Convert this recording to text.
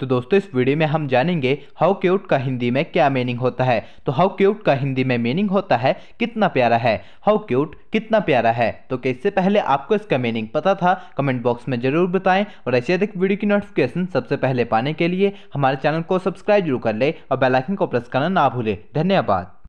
तो दोस्तों इस वीडियो में हम जानेंगे हाउ क्यूट का हिंदी में क्या मीनिंग होता है तो हाउ क्यूट का हिंदी में मीनिंग होता है कितना प्यारा है हाउ क्यूट कितना प्यारा है तो इससे पहले आपको इसका मीनिंग पता था कमेंट बॉक्स में जरूर बताएं और ऐसे अधिक वीडियो की नोटिफिकेशन सबसे पहले पाने के लिए हमारे चैनल को सब्सक्राइब जरूर कर ले और बेलाइकन को प्रेस करना ना भूले धन्यवाद